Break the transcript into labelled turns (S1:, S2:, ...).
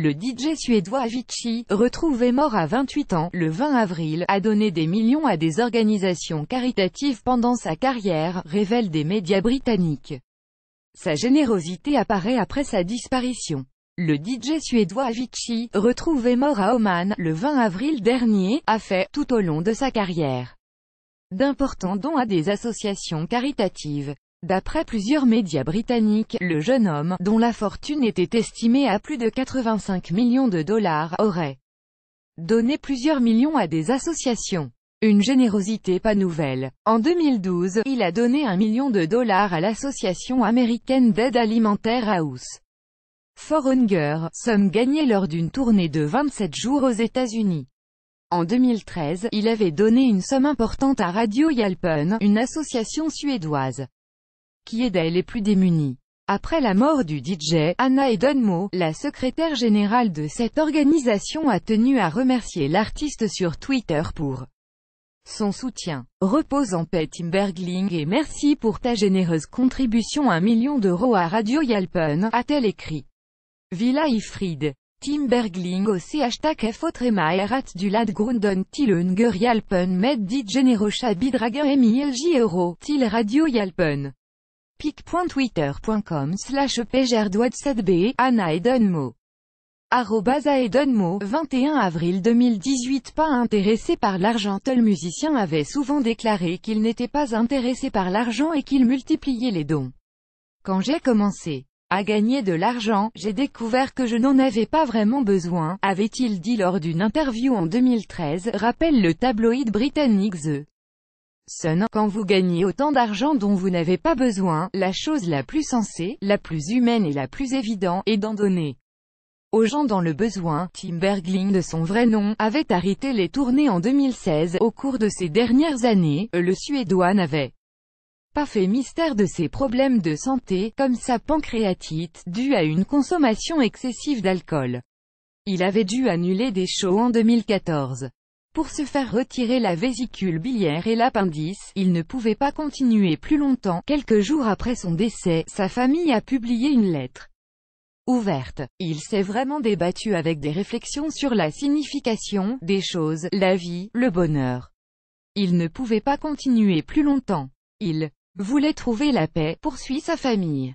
S1: Le DJ suédois Avicii, retrouvé mort à 28 ans, le 20 avril, a donné des millions à des organisations caritatives pendant sa carrière, révèle des médias britanniques. Sa générosité apparaît après sa disparition. Le DJ suédois Avicii, retrouvé mort à Oman, le 20 avril dernier, a fait, tout au long de sa carrière, d'importants dons à des associations caritatives. D'après plusieurs médias britanniques, le jeune homme, dont la fortune était estimée à plus de 85 millions de dollars, aurait donné plusieurs millions à des associations. Une générosité pas nouvelle. En 2012, il a donné un million de dollars à l'association américaine d'aide alimentaire House for Hunger, somme gagnée lors d'une tournée de 27 jours aux États-Unis. En 2013, il avait donné une somme importante à Radio Yalpen, une association suédoise qui d'elle les plus démunis. Après la mort du DJ, Anna Edenmo, la secrétaire générale de cette organisation a tenu à remercier l'artiste sur Twitter pour son soutien. Repose en paix Tim Bergling et merci pour ta généreuse contribution 1 million d'euros à Radio Yalpen, a-t-elle écrit. Villa Ifrid. Tim Bergling aussi hashtag du Yalpen med dit euro til Radio Yalpen pic.twitter.com slash 7 b Anna Edenmo. Arrobas 21 avril 2018 Pas intéressé par l'argent tel musicien avait souvent déclaré qu'il n'était pas intéressé par l'argent et qu'il multipliait les dons. Quand j'ai commencé à gagner de l'argent, j'ai découvert que je n'en avais pas vraiment besoin, avait-il dit lors d'une interview en 2013, rappelle le tabloïd britannique The quand vous gagnez autant d'argent dont vous n'avez pas besoin, la chose la plus sensée, la plus humaine et la plus évidente, est d'en donner aux gens dans le besoin. Tim Bergling de son vrai nom, avait arrêté les tournées en 2016. Au cours de ces dernières années, le Suédois n'avait pas fait mystère de ses problèmes de santé, comme sa pancréatite, due à une consommation excessive d'alcool. Il avait dû annuler des shows en 2014. Pour se faire retirer la vésicule biliaire et l'appendice, il ne pouvait pas continuer plus longtemps. Quelques jours après son décès, sa famille a publié une lettre ouverte. Il s'est vraiment débattu avec des réflexions sur la signification, des choses, la vie, le bonheur. Il ne pouvait pas continuer plus longtemps. Il voulait trouver la paix, poursuit sa famille.